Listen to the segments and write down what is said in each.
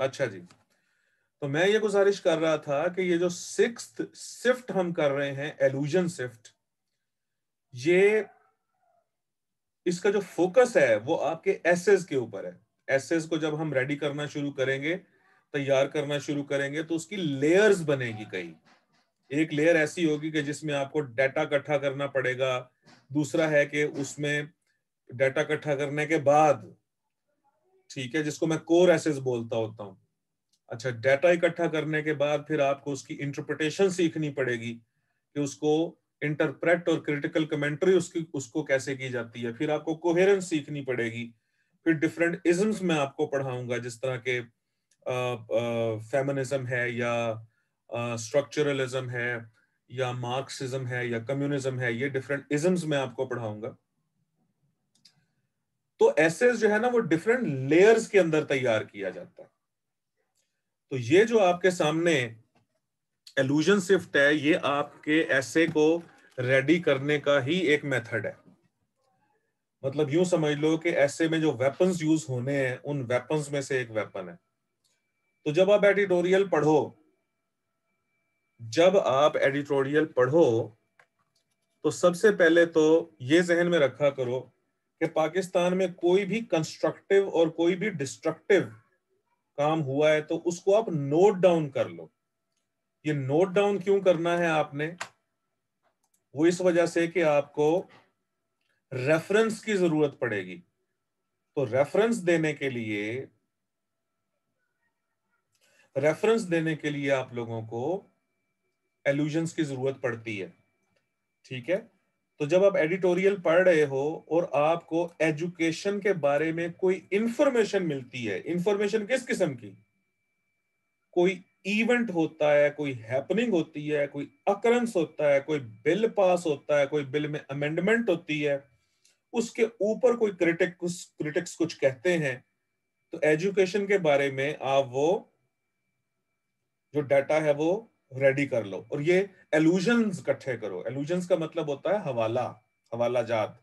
अच्छा जी तो मैं ये गुजारिश कर रहा था कि ये जो सिक्स शिफ्ट हम कर रहे हैं एलूजन शिफ्ट ये इसका जो फोकस है वो आपके एसेस के ऊपर है एसेस को जब हम रेडी करना शुरू करेंगे तैयार करना शुरू करेंगे तो उसकी लेयर्स बनेगी कई एक लेयर ऐसी होगी कि जिसमें आपको डाटा इकट्ठा करना पड़ेगा दूसरा है कि उसमें डाटा इकट्ठा करने के बाद ठीक है जिसको मैं कोर एसेस बोलता होता हूँ अच्छा डाटा इकट्ठा करने के बाद फिर आपको उसकी इंटरप्रिटेशन सीखनी पड़ेगी कि उसको इंटरप्रेट और क्रिटिकल कमेंट्री उसकी उसको कैसे की जाती है फिर आपको कोहेरेंस सीखनी पड़ेगी फिर डिफरेंट इजम्स में आपको पढ़ाऊंगा जिस तरह के फेमिनिज्म है या स्ट्रक्चरलिज्म है या मार्क्सिज्म है या कम्युनिज्म है ये डिफरेंट इजम्स में आपको पढ़ाऊंगा तो एसेस जो है ना वो डिफरेंट लेयर्स के अंदर तैयार किया जाता है तो ये जो आपके सामने एलूजन शिफ्ट है ये आपके ऐसे को रेडी करने का ही एक मेथड है मतलब यूं समझ लो कि ऐसे में जो वेपन्स यूज होने हैं उन वेपन्स में से एक वेपन है तो जब आप एडिटोरियल पढ़ो जब आप एडिटोरियल पढ़ो तो सबसे पहले तो ये जहन में रखा करो कि पाकिस्तान में कोई भी कंस्ट्रक्टिव और कोई भी डिस्ट्रक्टिव काम हुआ है तो उसको आप नोट डाउन कर लो ये नोट डाउन क्यों करना है आपने वो इस वजह से कि आपको रेफरेंस की जरूरत पड़ेगी तो रेफरेंस देने के लिए रेफरेंस देने के लिए आप लोगों को एल्यूजन्स की जरूरत पड़ती है ठीक है तो जब आप एडिटोरियल पढ़ रहे हो और आपको एजुकेशन के बारे में कोई इंफॉर्मेशन मिलती है इंफॉर्मेशन किस किस्म की कोई इवेंट होता है कोई हैपनिंग होती है कोई अकरेंस होता है कोई बिल पास होता है कोई बिल में अमेंडमेंट होती है उसके ऊपर कोई क्रिटिक्स क्रिटिक्स कुछ कहते हैं तो एजुकेशन के बारे में आप वो जो डाटा है वो रेडी कर लो और ये एलूजन इकट्ठे करो एलूजन का मतलब होता है हवाला हवाला जात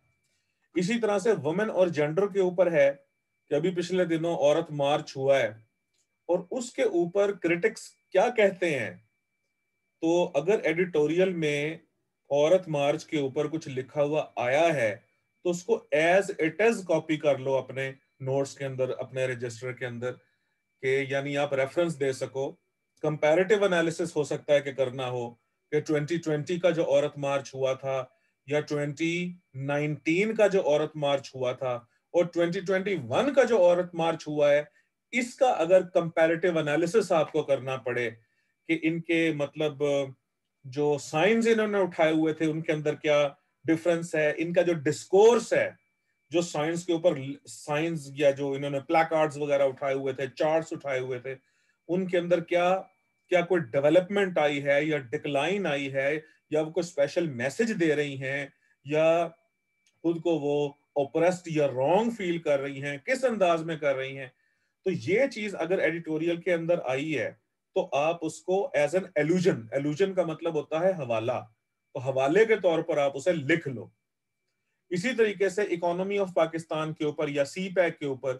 इसी तरह से वुमेन और जेंडर के ऊपर है कि अभी पिछले दिनों औरत मार्च हुआ है और उसके ऊपर क्रिटिक्स क्या कहते हैं तो अगर एडिटोरियल में औरत मार्च के ऊपर कुछ लिखा हुआ आया है तो उसको एज इट इज कॉपी कर लो अपने नोट्स के अंदर अपने रजिस्टर के अंदर के यानी आप रेफरेंस दे सको कंपैरेटिव एनालिसिस हो सकता है कि करना हो कि 2020 का जो औरत मार्च हुआ था या 2019 का जो औरत मार्च हुआ था और 2021 का जो औरत मार्च हुआ है इसका अगर कंपैरेटिव एनालिसिस आपको करना पड़े कि इनके मतलब जो साइंस इन्होंने उठाए हुए थे उनके अंदर क्या डिफरेंस है इनका जो डिस्कोर्स है जो साइंस के ऊपर साइंस या जो इन्होंने प्लाकार्ड्स वगैरह उठाए हुए थे चार्ट्स उठाए हुए थे उनके अंदर क्या क्या कोई डेवलपमेंट आई है या डिक्लाइन आई है या वो कोई स्पेशल मैसेज दे रही हैं या खुद को वो ओपरेस्ट या रॉन्ग फील कर रही हैं किस अंदाज में कर रही हैं तो ये चीज अगर एडिटोरियल के अंदर आई है तो आप उसको एज एन एल्यूजन एलुजन का मतलब होता है हवाला तो हवाले के तौर पर आप उसे लिख लो इसी तरीके से इकोनॉमी ऑफ पाकिस्तान के ऊपर या सी पैक के ऊपर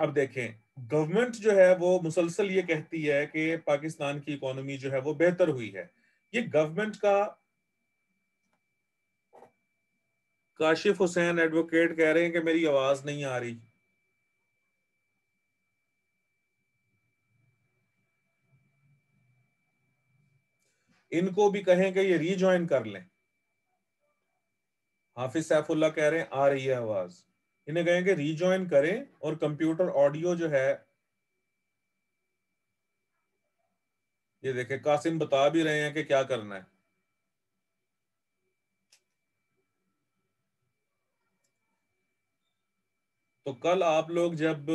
अब देखें गवर्नमेंट जो है वो मुसलसल ये कहती है कि पाकिस्तान की इकोनॉमी जो है वो बेहतर हुई है ये गवर्नमेंट का काशिफ हुसैन एडवोकेट कह रहे हैं कि मेरी आवाज नहीं आ रही इनको भी कहें कि ये रीज्वाइन कर लें हाफिज सैफुल्ला कह रहे हैं आ रही है आवाज़ इन्हें कहेंगे रीजॉइन करें और कंप्यूटर ऑडियो जो है ये देखे कासिम बता भी रहे हैं कि क्या करना है तो कल आप लोग जब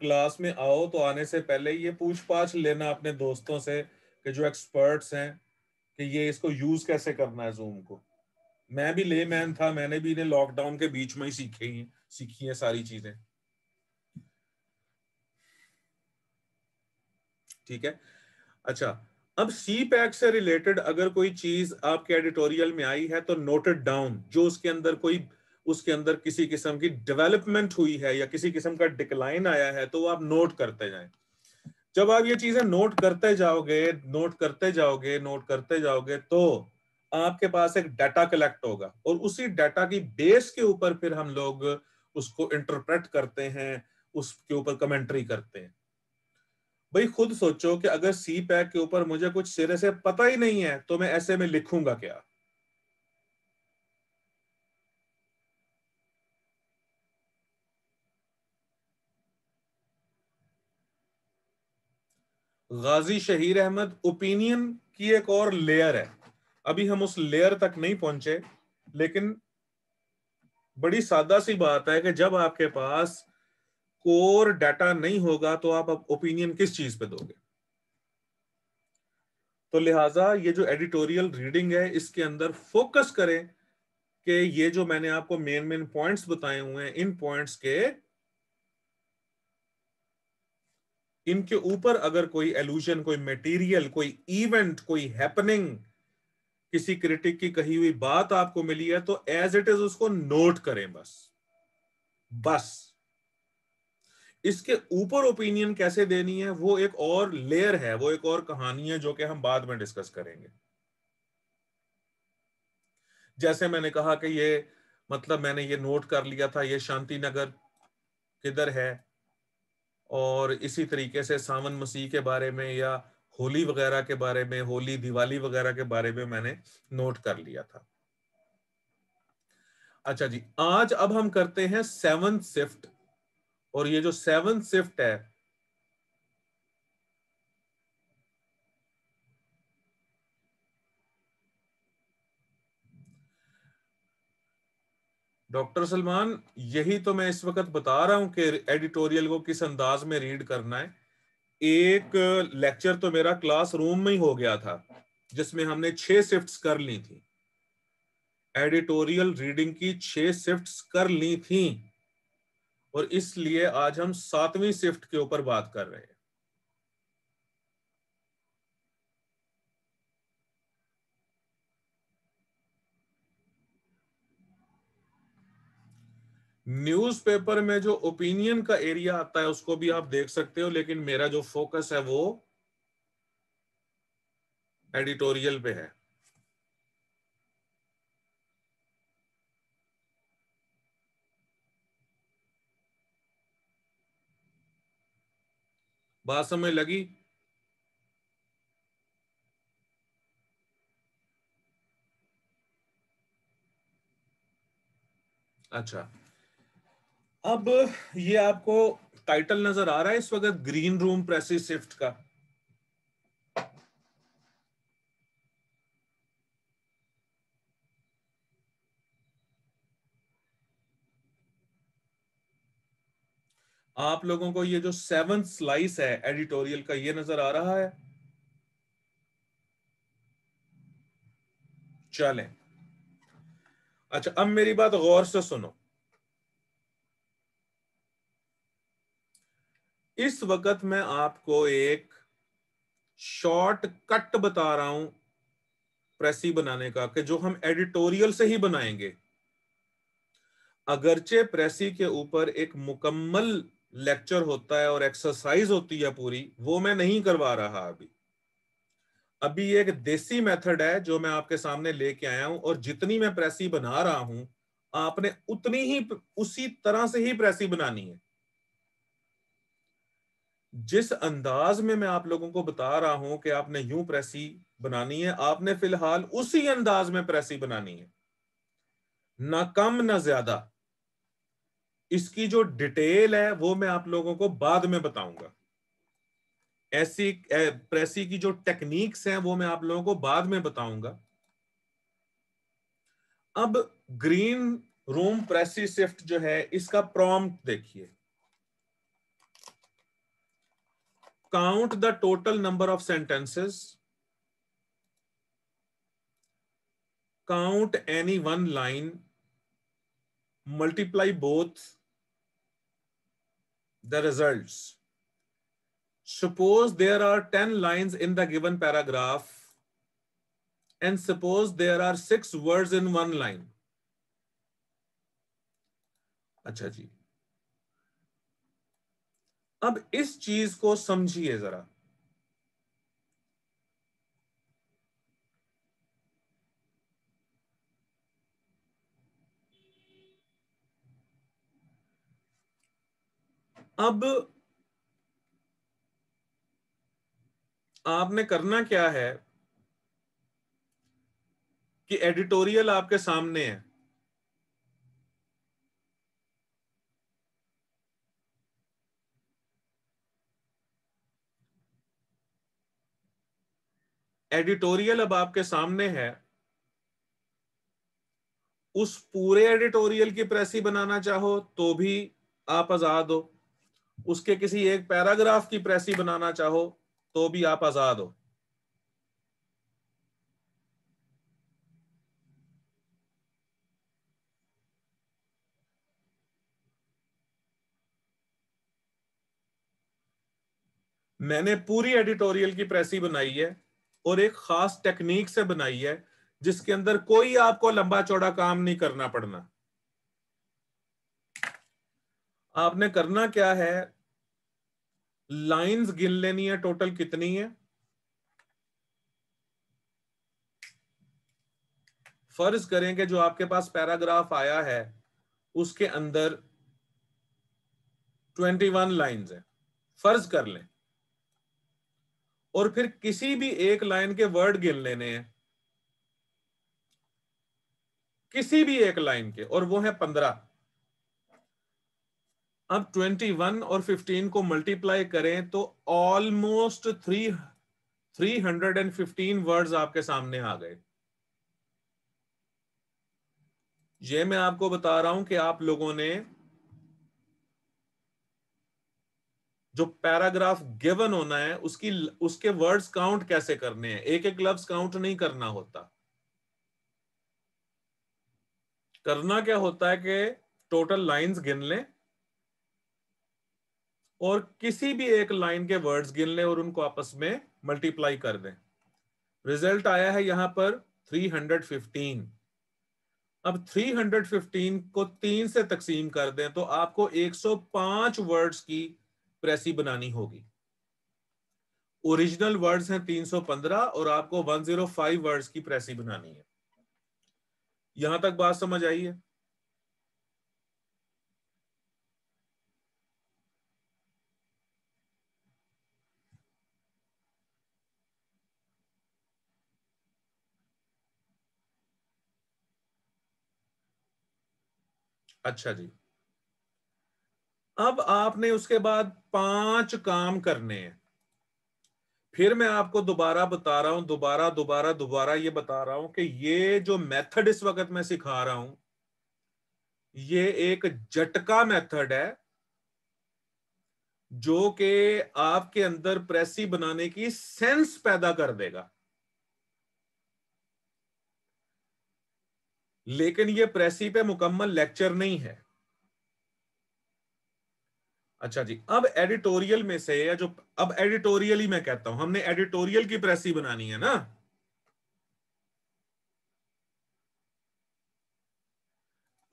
क्लास में आओ तो आने से पहले ये पूछ पाछ लेना अपने दोस्तों से कि जो एक्सपर्ट्स हैं कि ये इसको यूज कैसे करना है जूम को मैं भी ले मैन था मैंने भी इन्हें लॉकडाउन के बीच में ही सीखे ही हैं सीखी है सारी चीजें ठीक है अच्छा अब सी पैक से रिलेटेड अगर कोई चीज आपके एडिटोरियल में आई है तो नोटेड डाउन जो उसके अंदर कोई उसके अंदर किसी किस्म की डेवलपमेंट हुई है या किसी किस्म का डिक्लाइन आया है तो वो आप नोट करते जाए जब आप ये चीजें नोट करते जाओगे नोट करते जाओगे नोट करते जाओगे तो आपके पास एक डाटा कलेक्ट होगा और उसी डाटा की बेस के ऊपर फिर हम लोग उसको इंटरप्रेट करते हैं उसके ऊपर कमेंट्री करते हैं भाई खुद सोचो कि अगर सी पैक के ऊपर मुझे कुछ सिरे से पता ही नहीं है तो मैं ऐसे में लिखूंगा क्या गाजी शहीर अहमद ओपिनियन की एक और लेयर है अभी हम उस लेयर तक नहीं पहुंचे लेकिन बड़ी सादा सी बात है कि जब आपके पास कोर डाटा नहीं होगा तो आप ओपिनियन किस चीज पे दोगे तो लिहाजा ये जो एडिटोरियल रीडिंग है इसके अंदर फोकस करें कि ये जो मैंने आपको मेन मेन पॉइंट्स बताए हुए हैं इन पॉइंट्स के इनके ऊपर अगर कोई एल्यूजन कोई मटेरियल कोई इवेंट कोई हैपनिंग किसी क्रिटिक की कही हुई बात आपको मिली है तो एज इट इज उसको नोट करें बस बस इसके ऊपर ओपिनियन कैसे देनी है वो एक और लेयर है वो एक और कहानी है जो कि हम बाद में डिस्कस करेंगे जैसे मैंने कहा कि ये मतलब मैंने ये नोट कर लिया था ये शांति नगर किधर है और इसी तरीके से सावन मसीह के बारे में या होली वगैरह के बारे में होली दिवाली वगैरह के बारे में मैंने नोट कर लिया था अच्छा जी आज अब हम करते हैं सेवन शिफ्ट और ये जो सेवन शिफ्ट है डॉक्टर सलमान यही तो मैं इस वक्त बता रहा हूं कि एडिटोरियल को किस अंदाज में रीड करना है एक लेक्चर तो मेरा क्लास रूम में ही हो गया था जिसमें हमने छह शिफ्ट्स कर ली थी एडिटोरियल रीडिंग की छह शिफ्ट्स कर ली थी और इसलिए आज हम सातवीं शिफ्ट के ऊपर बात कर रहे हैं न्यूज़पेपर में जो ओपिनियन का एरिया आता है उसको भी आप देख सकते हो लेकिन मेरा जो फोकस है वो एडिटोरियल पे है बात समय लगी अच्छा अब ये आपको टाइटल नजर आ रहा है इस वक्त ग्रीन रूम प्रेसिस शिफ्ट का आप लोगों को ये जो सेवन स्लाइस है एडिटोरियल का ये नजर आ रहा है चलें अच्छा अब मेरी बात गौर से सुनो इस वक्त मैं आपको एक शॉर्ट कट बता रहा हूं प्रेसी बनाने का कि जो हम एडिटोरियल से ही बनाएंगे अगरचे प्रेसी के ऊपर एक मुकम्मल लेक्चर होता है और एक्सरसाइज होती है पूरी वो मैं नहीं करवा रहा अभी अभी एक देसी मेथड है जो मैं आपके सामने लेके आया हूं और जितनी मैं प्रेसी बना रहा हूं आपने उतनी ही उसी तरह से ही प्रेसी बनानी है जिस अंदाज में मैं आप लोगों को बता रहा हूं कि आपने यूं प्रेसी बनानी है आपने फिलहाल उसी अंदाज में प्रेसी बनानी है ना कम ना ज्यादा इसकी जो डिटेल है वो मैं आप लोगों को बाद में बताऊंगा ऐसी प्रेसी की जो टेक्निक्स हैं वो मैं आप लोगों को बाद में बताऊंगा अब ग्रीन रूम प्रेसी शिफ्ट जो है इसका प्रॉम्प्ट देखिए count the total number of sentences. Count any one line. Multiply both the results. Suppose there are 10 lines in the given paragraph and suppose there are six words in one line. अच्छा जी अब इस चीज को समझिए जरा अब आपने करना क्या है कि एडिटोरियल आपके सामने है एडिटोरियल अब आपके सामने है उस पूरे एडिटोरियल की प्रेस ही बनाना चाहो तो भी आप आजाद हो उसके किसी एक पैराग्राफ की प्रेस ही बनाना चाहो तो भी आप आजाद हो मैंने पूरी एडिटोरियल की प्रेस ही बनाई है और एक खास टेक्निक से बनाई है जिसके अंदर कोई आपको लंबा चौड़ा काम नहीं करना पड़ना आपने करना क्या है लाइंस गिन लेनी है टोटल कितनी है फर्ज करें कि जो आपके पास पैराग्राफ आया है उसके अंदर ट्वेंटी वन लाइन्स है फर्ज कर लें और फिर किसी भी एक लाइन के वर्ड गिन लेने हैं किसी भी एक लाइन के और वो है पंद्रह अब ट्वेंटी वन और फिफ्टीन को मल्टीप्लाई करें तो almost three three hundred and fifteen word आपके सामने आ गए ये मैं आपको बता रहा हूं कि आप लोगों ने जो पैराग्राफ गिवन होना है उसकी उसके वर्ड्स काउंट कैसे करने हैं एक एक लफ्ज काउंट नहीं करना होता करना क्या होता है कि टोटल लाइंस गिन लें और किसी भी एक लाइन के वर्ड्स गिन लें और उनको आपस में मल्टीप्लाई कर दें रिजल्ट आया है यहां पर 315 अब 315 को तीन से तकसीम कर दें तो आपको 105 वर्ड्स की प्रेसी बनानी होगी ओरिजिनल वर्ड्स हैं 315 और आपको 105 वर्ड्स की प्रेसी बनानी है यहां तक बात समझ आई है अच्छा जी अब आपने उसके बाद पांच काम करने हैं फिर मैं आपको दोबारा बता रहा हूं दोबारा दोबारा दोबारा ये बता रहा हूं कि ये जो मेथड इस वक्त मैं सिखा रहा हूं ये एक झटका मेथड है जो कि आपके अंदर प्रेसी बनाने की सेंस पैदा कर देगा लेकिन ये प्रेसी पे मुकम्मल लेक्चर नहीं है अच्छा जी अब एडिटोरियल में से या जो अब एडिटोरियल ही मैं कहता हूं हमने एडिटोरियल की प्रेस ही बनानी है ना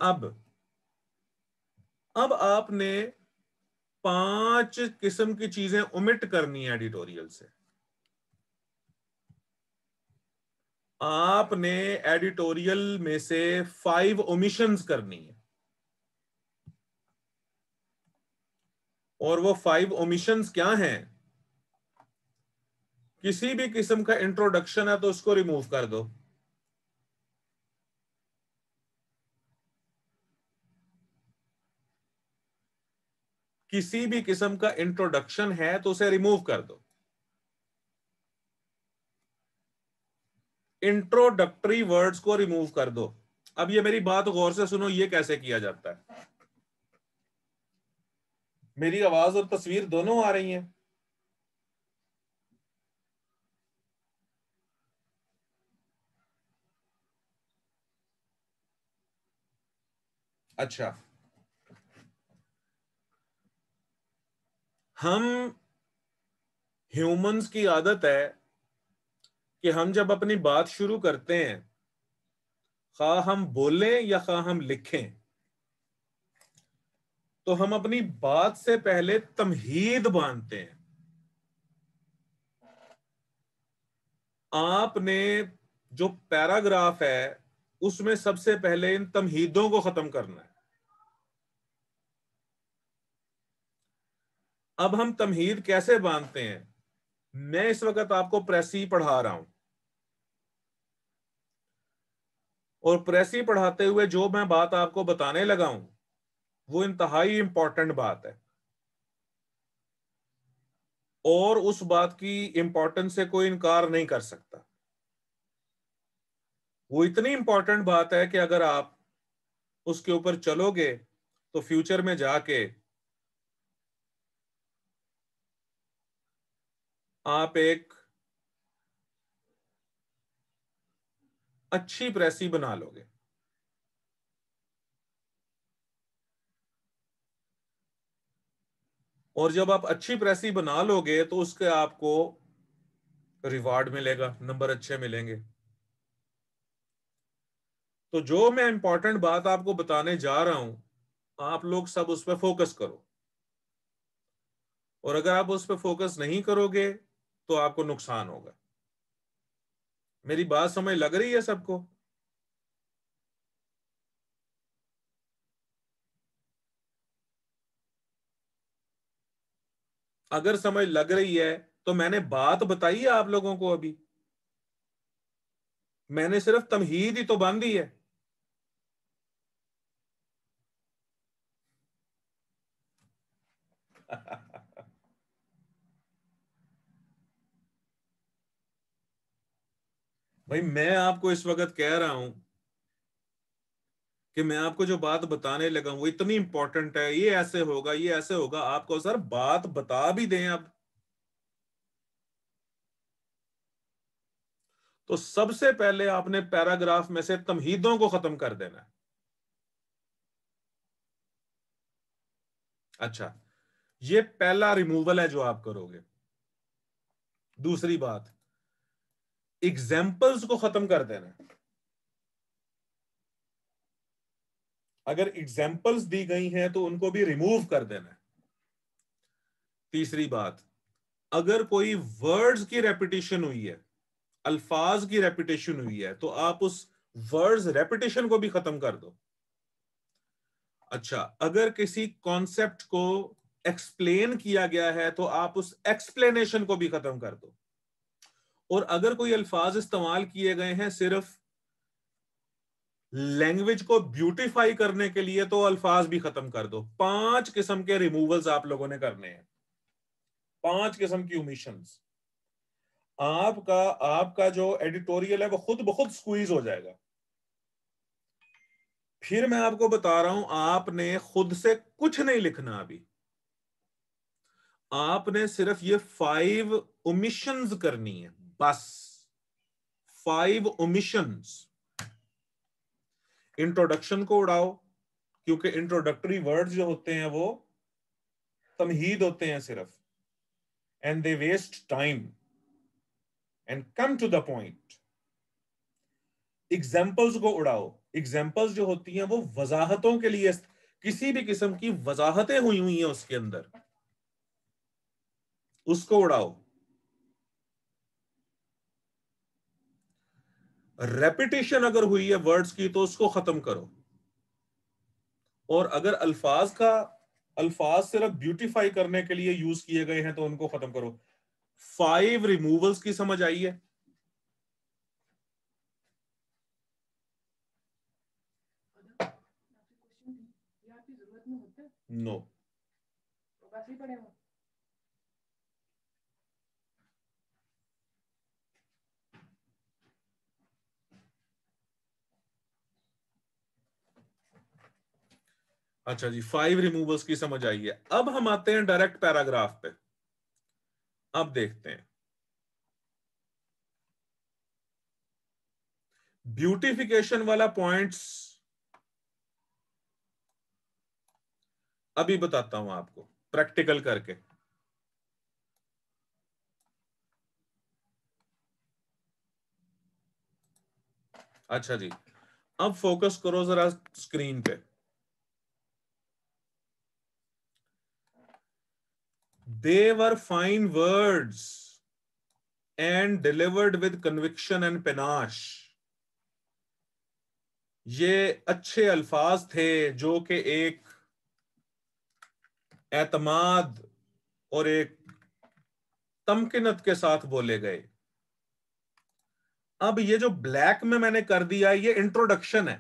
अब अब आपने पांच किस्म की चीजें उमिट करनी है एडिटोरियल से आपने एडिटोरियल में से फाइव ओमिशंस करनी है और वो फाइव ओमिशंस क्या हैं किसी भी किस्म का इंट्रोडक्शन है तो उसको रिमूव कर दो किसी भी किस्म का इंट्रोडक्शन है तो उसे रिमूव कर दो इंट्रोडक्टरी वर्ड्स को रिमूव कर दो अब ये मेरी बात गौर से सुनो ये कैसे किया जाता है मेरी आवाज और तस्वीर दोनों आ रही हैं अच्छा हम ह्यूमंस की आदत है कि हम जब अपनी बात शुरू करते हैं खा हम बोलें या खा हम लिखें तो हम अपनी बात से पहले तमहीद बांधते हैं आपने जो पैराग्राफ है उसमें सबसे पहले इन तमहीदों को खत्म करना है अब हम तमहीद कैसे बांधते हैं मैं इस वक्त आपको प्रेसी पढ़ा रहा हूं और प्रेसी पढ़ाते हुए जो मैं बात आपको बताने लगा हूं वो इंतहाई इंपॉर्टेंट बात है और उस बात की इंपॉर्टेंस से कोई इनकार नहीं कर सकता वो इतनी इंपॉर्टेंट बात है कि अगर आप उसके ऊपर चलोगे तो फ्यूचर में जाके आप एक अच्छी प्रेसी बना लोगे और जब आप अच्छी प्रेसी बना लोगे तो उसके आपको रिवार्ड मिलेगा नंबर अच्छे मिलेंगे तो जो मैं इंपॉर्टेंट बात आपको बताने जा रहा हूं आप लोग सब उस पर फोकस करो और अगर आप उस पर फोकस नहीं करोगे तो आपको नुकसान होगा मेरी बात समय लग रही है सबको अगर समझ लग रही है तो मैंने बात बताई है आप लोगों को अभी मैंने सिर्फ तमहीद ही तो बांधी है भाई मैं आपको इस वक्त कह रहा हूं कि मैं आपको जो बात बताने लगा हूं इतनी इंपॉर्टेंट है ये ऐसे होगा ये ऐसे होगा आपको सर बात बता भी दें आप तो सबसे पहले आपने पैराग्राफ में से तमहीदों को खत्म कर देना है अच्छा ये पहला रिमूवल है जो आप करोगे दूसरी बात एग्जाम्पल्स को खत्म कर देना अगर एग्जाम्पल्स दी गई हैं तो उनको भी रिमूव कर देना तीसरी बात अगर कोई वर्ड्स की रेपिटेशन हुई है अल्फाज की रेपिटेशन हुई है तो आप उस वर्ड्स रेपिटेशन को भी खत्म कर दो अच्छा अगर किसी कॉन्सेप्ट को एक्सप्लेन किया गया है तो आप उस एक्सप्लेनेशन को भी खत्म कर दो और अगर कोई अल्फाज इस्तेमाल किए गए हैं सिर्फ लैंग्वेज को ब्यूटिफाई करने के लिए तो अल्फाज भी खत्म कर दो पांच किस्म के रिमूवल्स आप लोगों ने करने हैं पांच किस्म की उमिशन आपका आपका जो एडिटोरियल है वो खुद बहुत स्क्वीज हो जाएगा फिर मैं आपको बता रहा हूं आपने खुद से कुछ नहीं लिखना अभी आपने सिर्फ ये फाइव ओमिशन करनी है बस फाइव ओमिशंस इंट्रोडक्शन को उड़ाओ क्योंकि इंट्रोडक्टरी वर्ड जो होते हैं वो तमहीद होते हैं सिर्फ and they waste time and come to the point examples को उड़ाओ एग्जाम्पल्स जो होती हैं वो वजाहतों के लिए किसी भी किस्म की वजाहतें हुई हुई हैं उसके अंदर उसको उड़ाओ रेपिटेशन अगर हुई है वर्ड्स की तो उसको खत्म करो और अगर अल्फाज का अल्फाज सिर्फ ब्यूटीफाई करने के लिए यूज किए गए हैं तो उनको खत्म करो फाइव रिमूवल्स की समझ आई है नो no. तो अच्छा जी फाइव रिमूवल्स की समझ आई है अब हम आते हैं डायरेक्ट पैराग्राफ पे अब देखते हैं ब्यूटिफिकेशन वाला पॉइंट्स अभी बताता हूं आपको प्रैक्टिकल करके अच्छा जी अब फोकस करो जरा स्क्रीन पे they were fine words and delivered with conviction and panache ये अच्छे अल्फाज थे जो कि एक एतमाद और एक तमकिनत के साथ बोले गए अब ये जो ब्लैक में मैंने कर दिया ये इंट्रोडक्शन है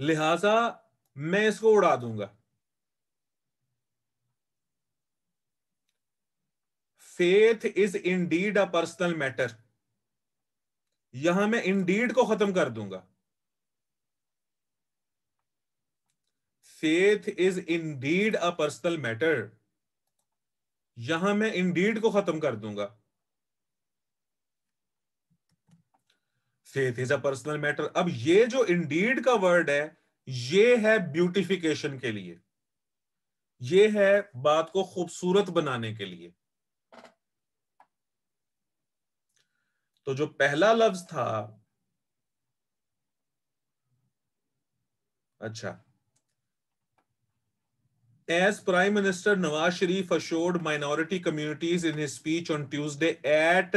लिहाजा मैं इसको उड़ा दूंगा faith is indeed a personal matter यहां मैं इन डीड को खत्म कर दूंगा faith is indeed a personal matter यहां मैं इन डीड को खत्म कर दूंगा faith is a personal matter अब ये जो इंडीड का वर्ड है ये है ब्यूटिफिकेशन के लिए ये है बात को खूबसूरत बनाने के लिए तो जो पहला लफ्ज था अच्छा as prime minister Nawaz Sharif assured minority communities in his speech on Tuesday at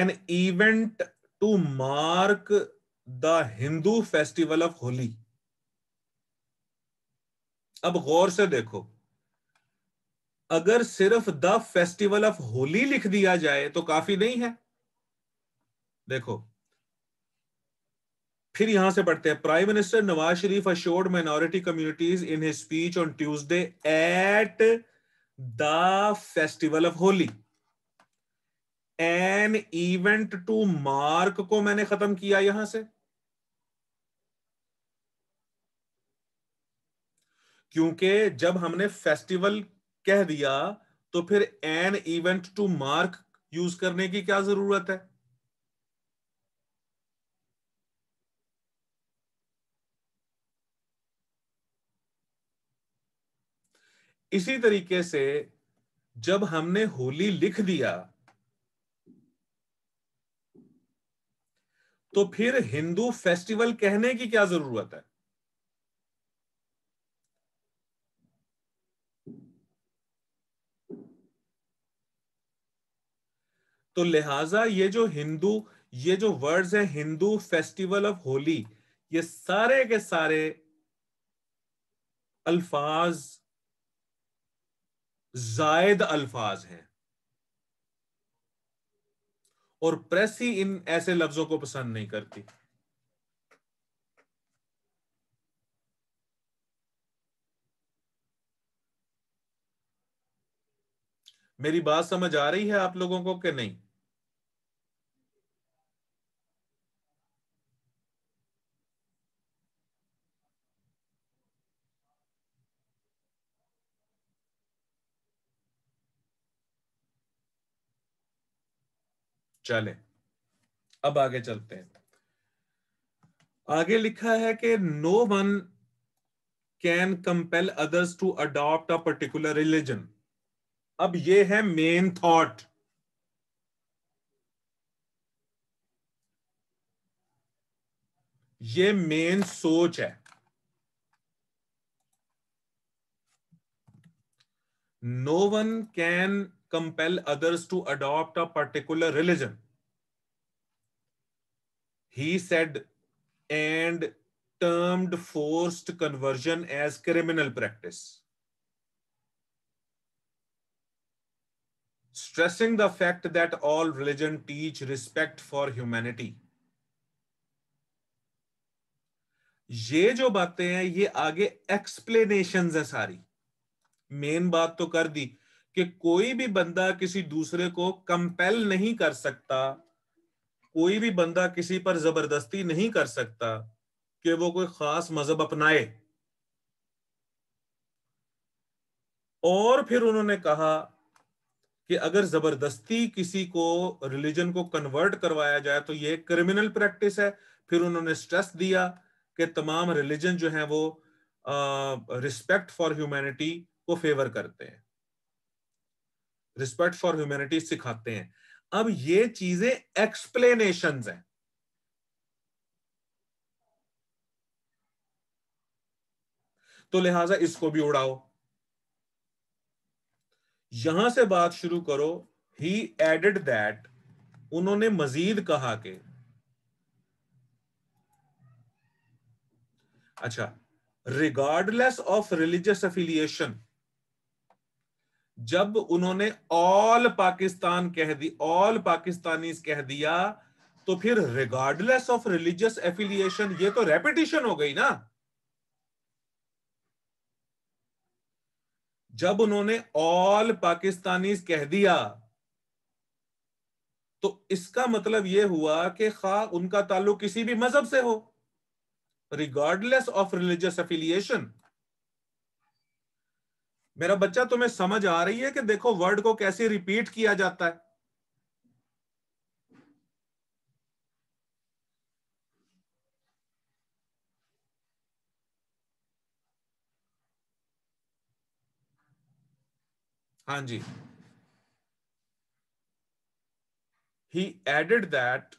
an event to mark the Hindu festival of Holi. अब गौर से देखो अगर सिर्फ द फेस्टिवल ऑफ होली लिख दिया जाए तो काफी नहीं है देखो फिर यहां से पढ़ते हैं prime minister Nawaz Sharif assured minority communities in his speech on Tuesday at the festival of Holi an event to mark को मैंने खत्म किया यहां से क्योंकि जब हमने फेस्टिवल कह दिया तो फिर an event to mark use करने की क्या जरूरत है इसी तरीके से जब हमने होली लिख दिया तो फिर हिंदू फेस्टिवल कहने की क्या जरूरत है तो लिहाजा ये जो हिंदू ये जो वर्ड्स है हिंदू फेस्टिवल ऑफ होली ये सारे के सारे अल्फाज जायद अल्फाज हैं और प्रेस ही इन ऐसे लफ्जों को पसंद नहीं करती मेरी बात समझ आ रही है आप लोगों को कि नहीं चले अब आगे चलते हैं आगे लिखा है कि no one can compel others to adopt a particular religion अब ये है मेन थॉट ये मेन सोच है no one can compel others to adopt a particular religion he said and termed forced conversion as criminal practice stressing the fact that all religion teach respect for humanity ये जो बातें हैं ये आगे explanation है सारी मेन बात तो कर दी कि कोई भी बंदा किसी दूसरे को कंपेल नहीं कर सकता कोई भी बंदा किसी पर जबरदस्ती नहीं कर सकता कि वो कोई खास मजहब अपनाए और फिर उन्होंने कहा कि अगर जबरदस्ती किसी को रिलीजन को कन्वर्ट करवाया जाए तो ये क्रिमिनल प्रैक्टिस है फिर उन्होंने स्ट्रेस दिया कि तमाम रिलीजन जो है वो रिस्पेक्ट फॉर ह्यूमैनिटी को फेवर करते हैं रिस्पेक्ट फॉर ह्यूमैनिटी सिखाते हैं अब ये चीजें एक्सप्लेनेशन हैं तो लिहाजा इसको भी उड़ाओ यहां से बात शुरू करो ही एडेड दैट उन्होंने मजीद कहा कि अच्छा रिगार्डलेस ऑफ रिलीजियस एफिलिएशन जब उन्होंने ऑल पाकिस्तान कह दी ऑल पाकिस्तानी कह दिया तो फिर रिगार्डलेस ऑफ रिलीजियस एफिलिएशन ये तो रेपिटेशन हो गई ना जब उन्होंने ऑल पाकिस्तानी कह दिया तो इसका मतलब यह हुआ कि खा उनका ताल्लुक किसी भी मजहब से हो रिगार्डलेस ऑफ रिलीजियस एफिलिएशन मेरा बच्चा तुम्हें समझ आ रही है कि देखो वर्ड को कैसे रिपीट किया जाता है हां जी ही एडेड दैट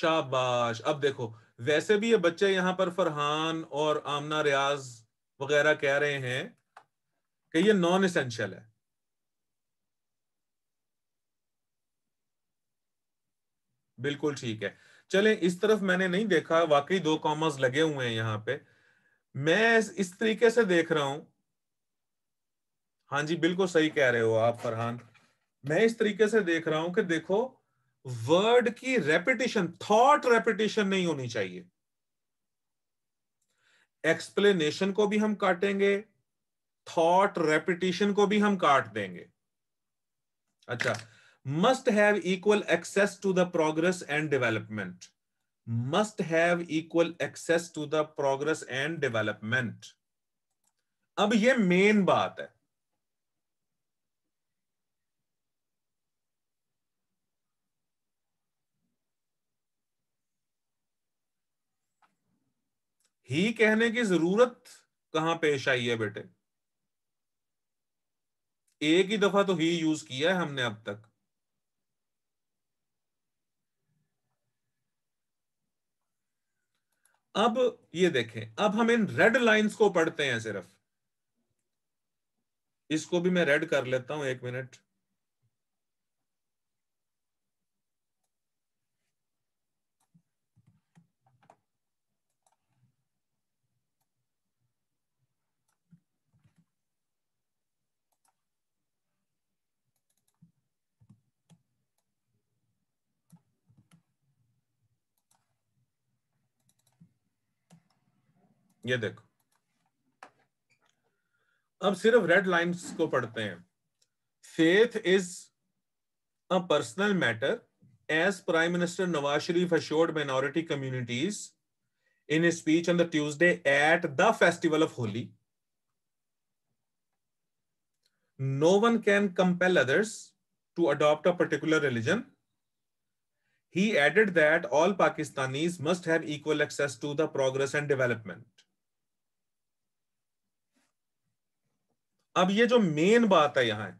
शाबाश अब देखो वैसे भी ये बच्चे यहां पर फरहान और आमना रियाज वगैरह कह रहे हैं कि ये नॉन एसेंशियल है बिल्कुल ठीक है चले इस तरफ मैंने नहीं देखा वाकई दो कॉमर्स लगे हुए हैं यहां पे मैं इस तरीके से देख रहा हूं हाँ जी बिल्कुल सही कह रहे हो आप फरहान मैं इस तरीके से देख रहा हूं कि देखो वर्ड की रेपिटेशन थॉट रेपिटेशन नहीं होनी चाहिए एक्सप्लेनेशन को भी हम काटेंगे थॉट रेपिटेशन को भी हम काट देंगे अच्छा must have equal access to the progress and development must have equal access to the progress and development अब ये मेन बात है ही कहने की जरूरत कहां पेश आई है बेटे एक ही दफा तो ही यूज किया है हमने अब तक अब ये देखें अब हम इन रेड लाइंस को पढ़ते हैं सिर्फ इसको भी मैं रेड कर लेता हूं एक मिनट ये देखो अब सिर्फ रेड लाइन को पढ़ते हैं faith is a personal matter as prime minister Nawaz Sharif assured minority communities in speech on the Tuesday at the festival of Holi no one can compel others to adopt a particular religion he added that all Pakistanis must have equal access to the progress and development अब ये जो main बात है यहां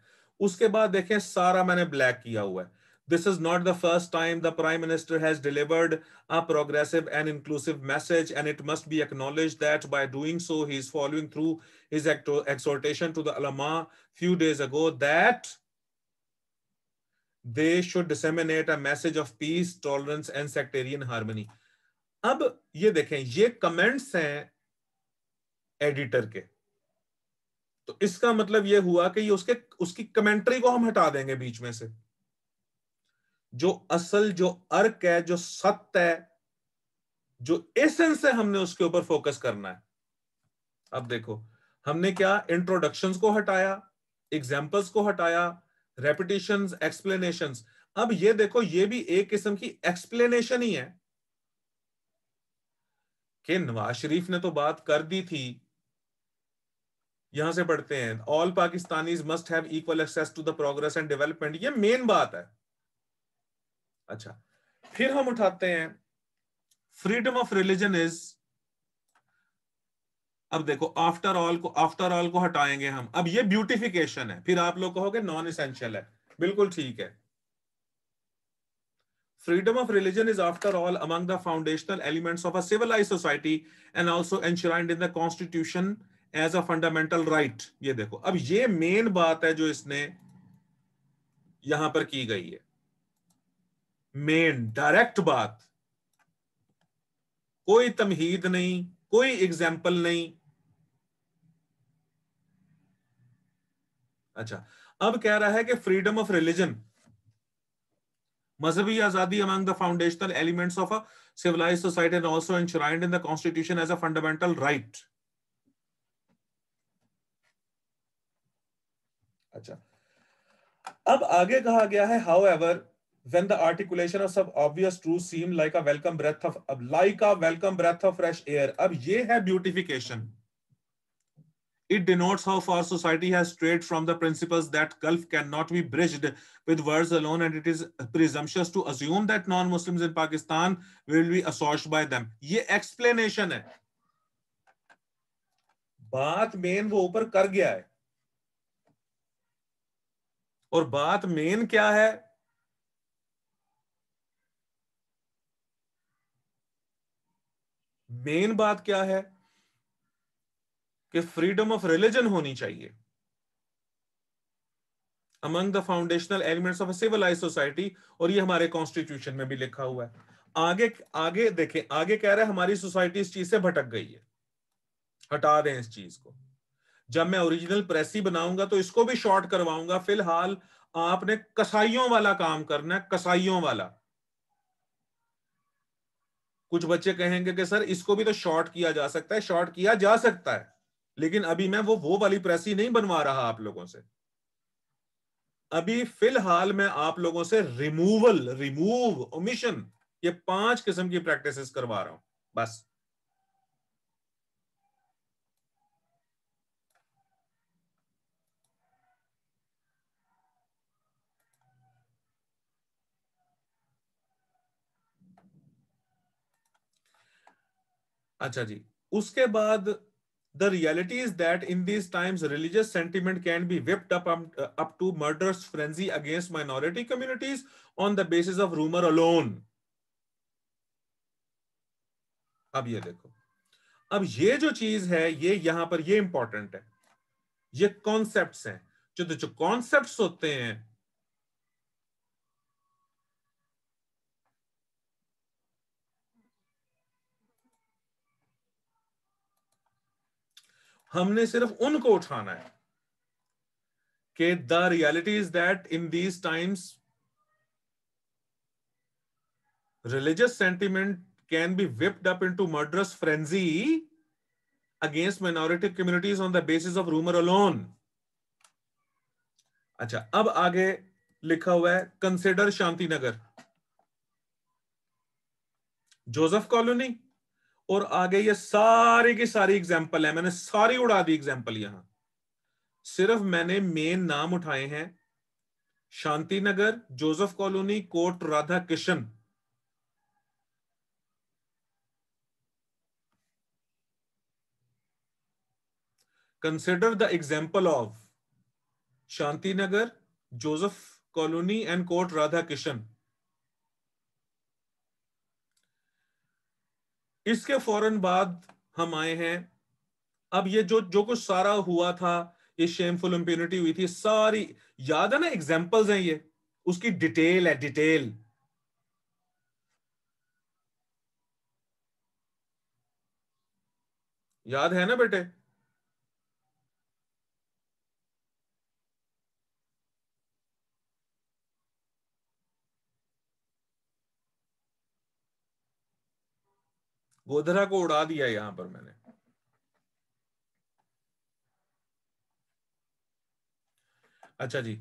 उसके बाद देखें सारा मैंने ब्लैक किया हुआ है this is not the first time the prime minister has delivered a progressive and inclusive message and it must be acknowledge that by doing so he is following through his exhortation to the ulema few days ago that they should disseminate a message of peace tolerance and sectarian harmony अब ये देखें ये comments हैं editor के तो इसका मतलब यह हुआ कि ये उसके उसकी कमेंट्री को हम हटा देंगे बीच में से जो असल जो अर्क है जो सत्य है जो एसेंस है हमने उसके ऊपर फोकस करना है अब देखो हमने क्या इंट्रोडक्शन को हटाया एग्जाम्पल्स को हटाया रेपिटेशन एक्सप्लेनेशन अब ये देखो ये भी एक किस्म की एक्सप्लेनेशन ही है कि नवाज शरीफ ने तो बात कर दी थी यहां से पढ़ते हैं all Pakistani must have equal access to the progress and development ये मेन बात है अच्छा फिर हम उठाते हैं फ्रीडम ऑफ रिलीजन इज अब देखो आफ्टर ऑल को आफ्टर ऑल को हटाएंगे हम अब ये ब्यूटिफिकेशन है फिर आप लोग कहोगे नॉन इसेंशियल है बिल्कुल ठीक है freedom of religion is after all among the foundational elements of a civilise society and also enshrined in the constitution as a fundamental right ये देखो अब ये मेन बात है जो इसने यहां पर की गई है मेन डायरेक्ट बात कोई तमहीद नहीं कोई एग्जाम्पल नहीं अच्छा अब कह रहा है कि फ्रीडम ऑफ रिलीजन मजहबी आजादी among the foundational elements of a civilise society and also in the constitution as a fundamental right अच्छा अब आगे कहा गया है however when the articulation of such obvious true seem like a welcome breath of अब like a welcome breath of fresh air अब ये है beautification it denotes how far society has strayed from the principles that gulf cannot be bridged with words alone and it is presumptuous to assume that non muslims in pakistan will be assaulted by them ye explanation hai baat main wo upar kar gaya hai और बात main क्या है main बात क्या है कि freedom of religion होनी चाहिए among the foundational elements of civilise society और ये हमारे कॉन्स्टिट्यूशन में भी लिखा हुआ है आगे आगे देखें आगे कह रहे हैं हमारी सोसाइटी इस चीज से भटक गई है हटा दें इस चीज को जब मैं ओरिजिनल प्रेस ही बनाऊंगा तो इसको भी शॉर्ट करवाऊंगा फिलहाल आपने कसाईयों वाला काम करना है कसाईयों वाला कुछ बच्चे कहेंगे कि सर इसको भी तो शॉर्ट किया जा सकता है शॉर्ट किया जा सकता है लेकिन अभी मैं वो वो वाली प्रेस ही नहीं बनवा रहा आप लोगों से अभी फिलहाल मैं आप लोगों से रिमूवल रिमूव ओमिशन ये पांच किस्म की प्रैक्टिसेस करवा रहा हूं बस अच्छा जी उसके बाद the reality is that in this times religious sentiment can be whipped up up to murderous frenzy against minority communities on the basis of rumour alone अब ये देखो अब ये जो चीज है ये यहां पर ये इंपॉर्टेंट है ये कॉन्सेप्ट्स हैं जो जो कॉन्सेप्ट्स होते हैं हमने सिर्फ उनको उठाना है कि the reality is that in these times religious sentiment can be whipped up into murderous frenzy against minority communities on the basis of rumour alone अच्छा अब आगे लिखा हुआ है consider Shanti Nagar Joseph Colony और आगे ये सारे की सारी एग्जाम्पल है मैंने सारी उड़ा दी एग्जाम्पल यहां सिर्फ मैंने मेन नाम उठाए हैं Shanti Nagar Joseph Colony Kot Radha Kishan consider the example of Shanti Nagar Joseph Colony and Kot Radha Kishan इसके फौरन बाद हम आए हैं अब ये जो जो कुछ सारा हुआ था ये शेमफुल इम्प्यूनिटी हुई थी सारी याद है ना एग्जाम्पल्स हैं ये उसकी डिटेल है डिटेल याद है ना बेटे गोधरा को उड़ा दिया यहां पर मैंने अच्छा जी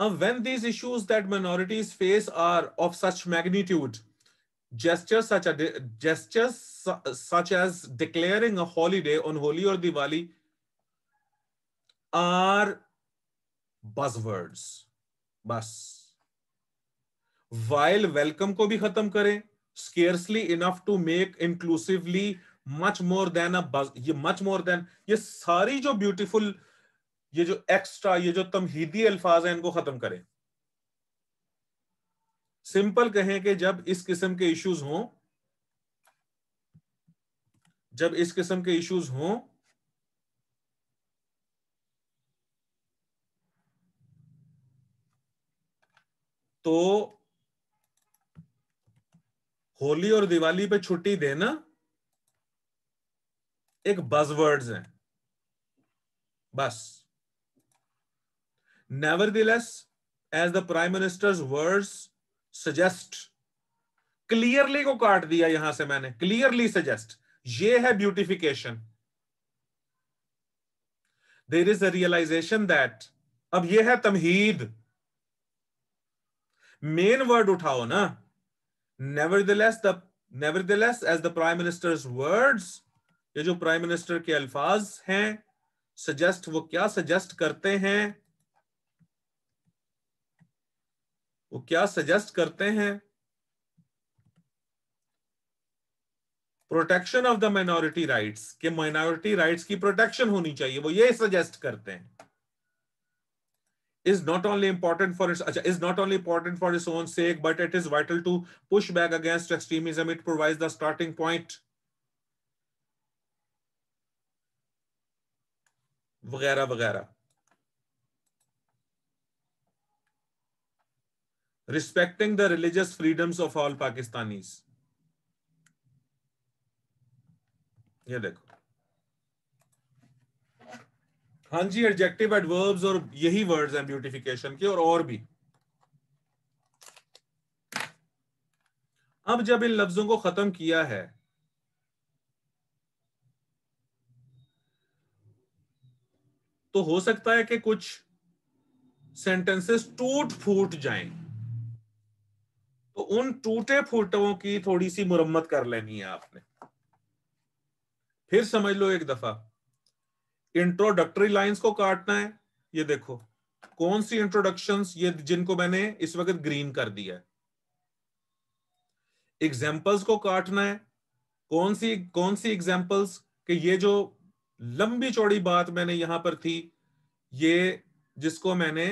अब when these issues that minorities face are of such magnitude gesture such gesture such as declaring a holiday on Holi और दिवाली आर बस बजवर्ड्स बस वाइल वेलकम को भी खत्म करें scarcely enough to make inclusively much more than a buzz ye much more than ye sari jo beautiful ye jo extra ye jo तमहीदी alfaz hain inko khatam kare simple kahe ke jab is किस्म ke issues ho jab is किस्म ke issues ho तो होली और दिवाली पे छुट्टी देना एक buzzwords हैं बस nevertheless as the prime minister's word suggest clearly को काट दिया यहां से मैंने क्लियरली सजेस्ट ये है beautification there is a realization that अब यह है तमहीद मेन वर्ड उठाओ ना nevertheless the nevertheless as the prime minister's words ये जो प्राइम मिनिस्टर के अल्फाज हैं सजेस्ट वो क्या सजेस्ट करते हैं वो क्या सजेस्ट करते हैं protection of the minority rights के माइनॉरिटी राइट्स की प्रोटेक्शन होनी चाहिए वो ये सजेस्ट करते हैं is not only important for its is not only important for its own sake, but it is vital to push back against extremism. It provides the starting point. Vagera, vagera. Respecting the religious freedoms of all Pakistanis. ये देखो हाँ जी adjective adverbs और यही words हैं beautification के और और भी अब जब इन लफ्जों को खत्म किया है तो हो सकता है कि कुछ सेंटेंसेस टूट फूट जाएं तो उन टूटे फूटों की थोड़ी सी मुरम्मत कर लेनी है आपने फिर समझ लो एक दफा इंट्रोडक्टरी लाइंस को काटना है ये देखो कौन सी इंट्रोडक्शन ये जिनको मैंने इस वक्त ग्रीन कर दिया है एग्जाम्पल्स को काटना है कौन सी कौन सी एग्जाम्पल्स कि ये जो लंबी चौड़ी बात मैंने यहां पर थी ये जिसको मैंने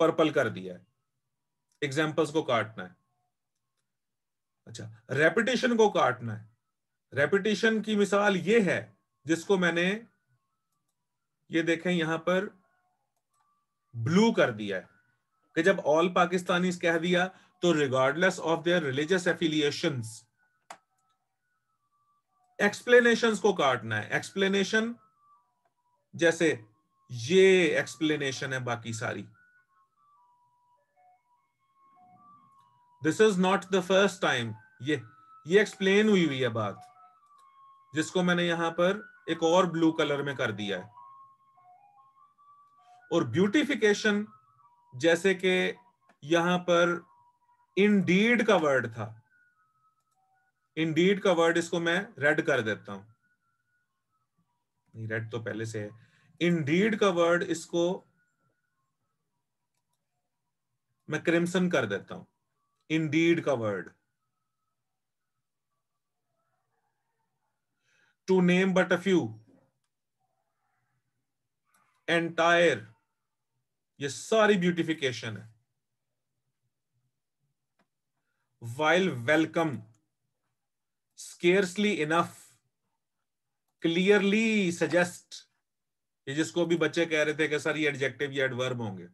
पर्पल कर दिया है एग्जाम्पल्स को काटना है अच्छा रेपिटेशन को काटना है रेपिटेशन की मिसाल ये है जिसको मैंने ये देखें यहां पर ब्लू कर दिया है कि जब ऑल पाकिस्तानी कह दिया तो regardless of their religious affiliation explanation को काटना है एक्सप्लेनेशन जैसे ये एक्सप्लेनेशन है बाकी सारी this is not the first time ये ये एक्सप्लेन हुई हुई है बात जिसको मैंने यहां पर एक और ब्लू कलर में कर दिया है और ब्यूटिफिकेशन जैसे कि यहां पर इनडीड का वर्ड था इनडीड का वर्ड इसको मैं रेड कर देता हूं नहीं रेड तो पहले से है इनडीड का वर्ड इसको मैं क्रिमसन कर देता हूं इनडीड का word to name but a few entire ये सारी ब्यूटिफिकेशन है while welcome scarcely enough clearly suggest ये जिसको भी बच्चे कह रहे थे कि सर ये एडजेक्टिव ये एडवर्ब होंगे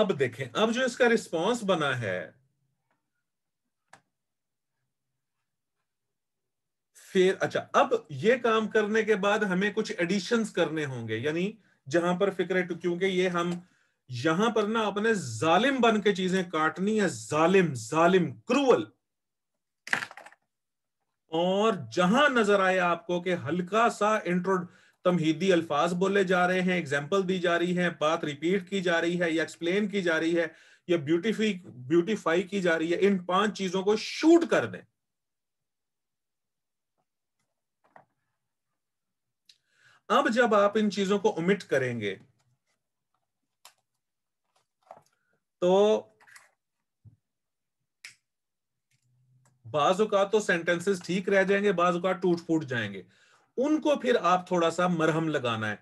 अब देखें अब जो इसका रिस्पांस बना है फिर अच्छा अब ये काम करने के बाद हमें कुछ एडिशन करने होंगे यानी जहां पर फिक्र क्योंकि ये हम यहां पर ना अपने जालिम बन के चीजें काटनी है जालिम जालिम क्रूअल और जहां नजर आए आपको कि हल्का सा इंट्रो तमहीदी अल्फाज बोले जा रहे हैं एग्जाम्पल दी जा रही है बात रिपीट की जा रही है या एक्सप्लेन की जा रही है या ब्यूटीफाई ब्यूटीफाई की जा रही है इन पांच चीजों को शूट कर दें अब जब आप इन चीजों को उमिट करेंगे तो बाजुका तो सेंटेंसेस ठीक रह जाएंगे बाजुका टूट फूट जाएंगे उनको फिर आप थोड़ा सा मरहम लगाना है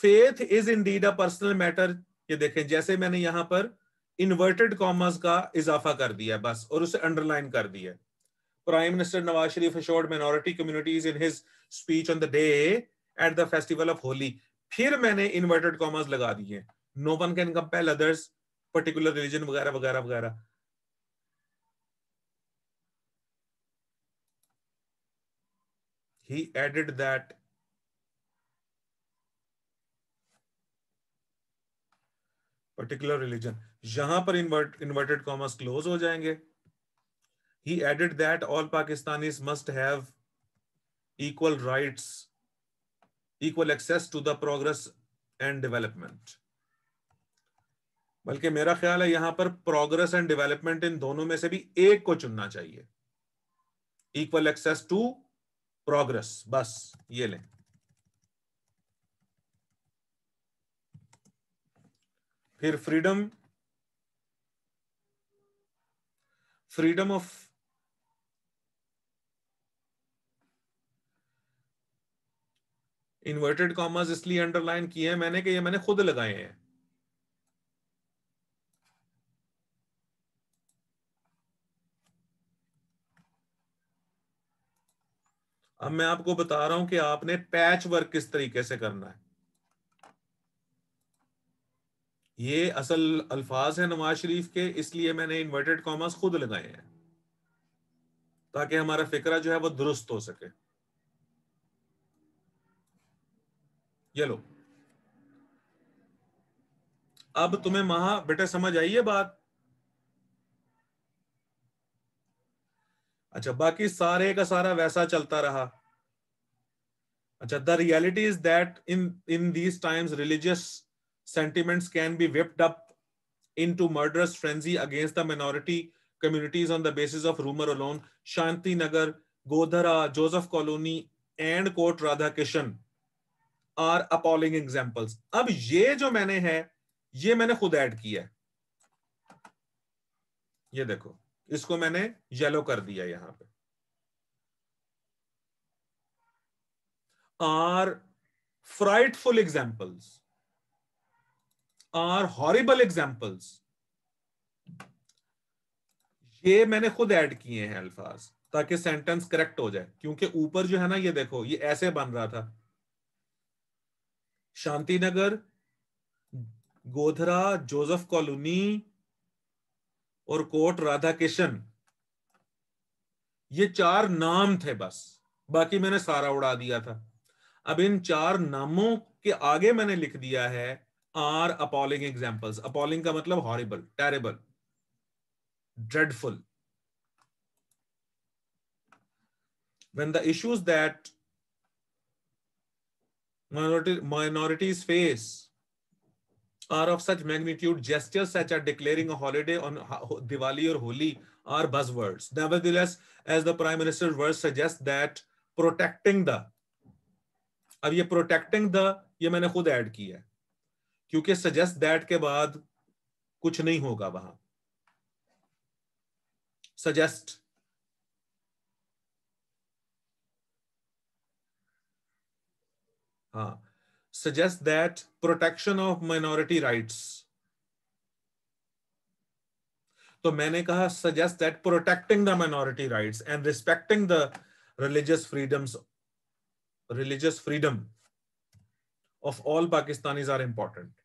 faith is indeed a personal matter ये देखें जैसे मैंने यहां पर इन्वर्टेड कॉमर्स का इजाफा कर दिया बस और उसे अंडरलाइन कर दिया prime minister Nawaz Sharif assured minority communities in his speech on the day at the festival of Holi फिर मैंने इन्वर्टेड कॉमर्स लगा दिए no one can compare others particular religion वगैरह वगैरह वगैरह he added that particular religion यहां पर इन्वर्ट इन्वर्टेड कॉमर्स क्लोज हो जाएंगे he added that all Pakistanis must have equal rights equal access to the progress and development बल्कि मेरा ख्याल है यहां पर प्रोग्रेस एंड डेवलपमेंट इन दोनों में से भी एक को चुनना चाहिए इक्वल एक्सेस टू प्रोग्रेस बस ये लें फिर freedom freedom of inverted commas इसलिए अंडरलाइन किए हैं मैंने कि ये मैंने खुद लगाए हैं अब मैं आपको बता रहा हूं कि आपने पैच वर्क किस तरीके से करना है ये असल अल्फाज है नवाज शरीफ के इसलिए मैंने इन्वर्टेड कॉमर्स खुद लगाए हैं ताकि हमारा फिक्रा जो है वो दुरुस्त हो सके ये लो अब तुम्हें महा बेटे समझ आई है बात अच्छा बाकी सारे का सारा वैसा चलता रहा अच्छा the reality is that in in these times religious sentiment can be whipped up into murder frenzy against the minority communities on the basis of rumour alone Shanti Nagar Godhra Joseph Colony and Kot Radha Krishna are appalling examples अब ये जो मैंने है ये मैंने खुद add किया है ये देखो इसको मैंने येलो कर दिया यहां पे are frightful examples are horrible examples ये मैंने खुद ऐड किए हैं अल्फाज ताकि सेंटेंस करेक्ट हो जाए क्योंकि ऊपर जो है ना ये देखो ये ऐसे बन रहा था शांति नगर गोधरा जोसेफ कॉलोनी और कोट राधा किशन ये चार नाम थे बस बाकी मैंने सारा उड़ा दिया था अब इन चार नामों के आगे मैंने लिख दिया है आर अपॉलिंग एग्जाम्पल्स अपॉलिंग का मतलब horrible terrible dreadful when the issues that minority, minorities face are of such magnitude, gestures such as declaring a holiday on Diwali or Holi are buzzwords. Nevertheless, as the Prime Minister's words suggest that protecting the ab ye protecting the ye maine khud add किया hai kyunki suggest that ke baad kuch nahi hoga wahan suggest हाँ suggest that protection of minority rights तो मैंने कहा suggest that protecting the minority rights and respecting the religious freedoms religious freedom of all pakistanis are important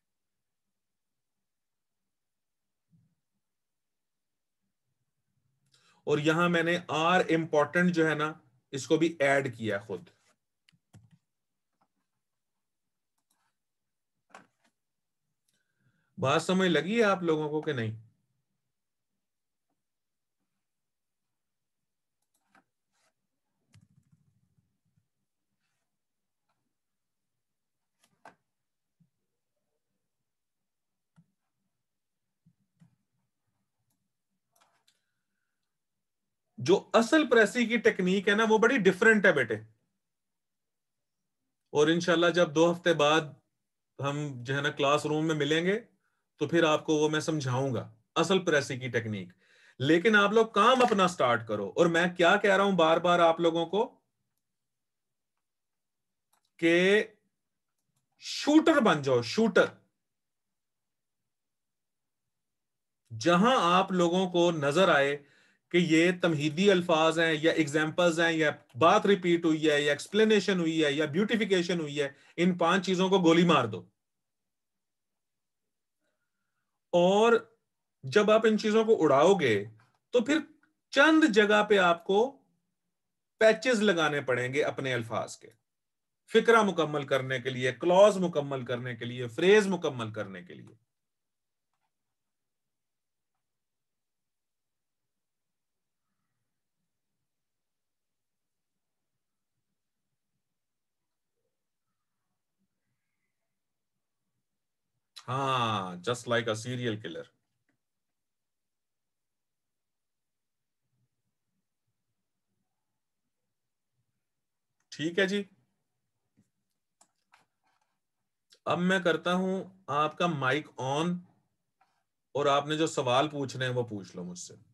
और यहां मैंने are important जो है ना इसको भी ऐड किया खुद बात समझ लगी है आप लोगों को कि नहीं जो असल प्रेसी की टेक्निक है ना वो बड़ी डिफरेंट है बेटे और इनशाला जब दो हफ्ते बाद हम जो है ना क्लास रूम में मिलेंगे तो फिर आपको वो मैं समझाऊंगा असल प्रेसिंग की टेक्निक लेकिन आप लोग काम अपना स्टार्ट करो और मैं क्या कह रहा हूं बार बार आप लोगों को के शूटर बन जाओ शूटर जहां आप लोगों को नजर आए कि ये तमहीदी अल्फाज हैं या एग्जाम्पल्स हैं या बात रिपीट हुई है या एक्सप्लेनेशन हुई है या ब्यूटिफिकेशन हुई है इन पांच चीजों को गोली मार दो और जब आप इन चीजों को उड़ाओगे तो फिर चंद जगह पे आपको पैचेस लगाने पड़ेंगे अपने अल्फाज के फिक्रा मुकम्मल करने के लिए क्लॉज मुकम्मल करने के लिए फ्रेज मुकम्मल करने के लिए हाँ just like a serial killer ठीक है जी अब मैं करता हूं आपका माइक ऑन और आपने जो सवाल पूछने हैं वो पूछ लो मुझसे